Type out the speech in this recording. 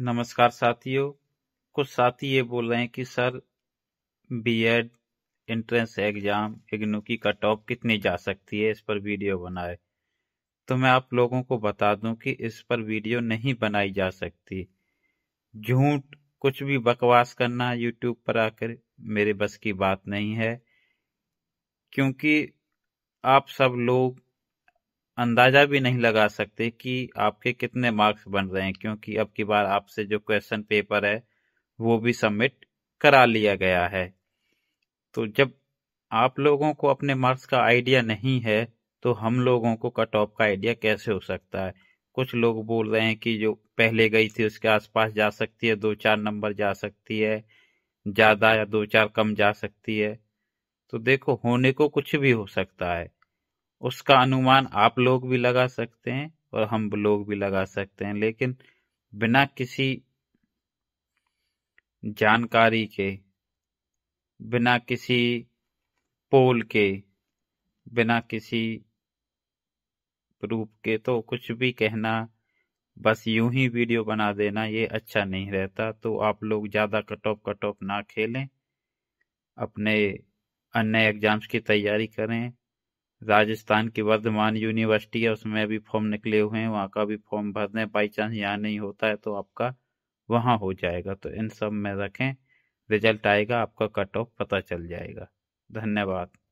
नमस्कार साथियों कुछ साथी ये बोल रहे हैं कि sir B Ed entrance exam IGNOU की कट ऑफ कितनी जा सकती है इस पर वीडियो बनाए तो मैं आप लोगों को बता दूं कि इस पर वीडियो नहीं बनाई जा सकती झूठ कुछ भी बकवास करना यूट्यूब पर आकर मेरे बस की बात नहीं है क्योंकि आप सब लोग अंदाजा भी नहीं लगा सकते कि आपके कितने मार्क्स बन रहे हैं क्योंकि अब की बार आपसे जो क्वेश्चन पेपर है वो भी सबमिट करा लिया गया है तो जब आप लोगों को अपने मार्क्स का आइडिया नहीं है तो हम लोगों को कट ऑफ का आइडिया कैसे हो सकता है कुछ लोग बोल रहे हैं कि जो पहले गई थी उसके आसपास जा सकती है दो चार नंबर जा सकती है ज़्यादा या दो चार कम जा सकती है तो देखो होने को कुछ भी हो सकता है उसका अनुमान आप लोग भी लगा सकते हैं और हम लोग भी लगा सकते हैं लेकिन बिना किसी जानकारी के बिना किसी पोल के बिना किसी प्रूफ के तो कुछ भी कहना बस यूं ही वीडियो बना देना ये अच्छा नहीं रहता तो आप लोग ज़्यादा कट ऑफ कट ऑफ ना खेलें अपने अन्य एग्जाम्स की तैयारी करें राजस्थान की वर्धमान यूनिवर्सिटी है उसमें भी फॉर्म निकले हुए हैं वहाँ का भी फॉर्म भर दें बाई चांस यहाँ नहीं होता है तो आपका वहाँ हो जाएगा तो इन सब में रखें रिजल्ट आएगा आपका कट ऑफ पता चल जाएगा धन्यवाद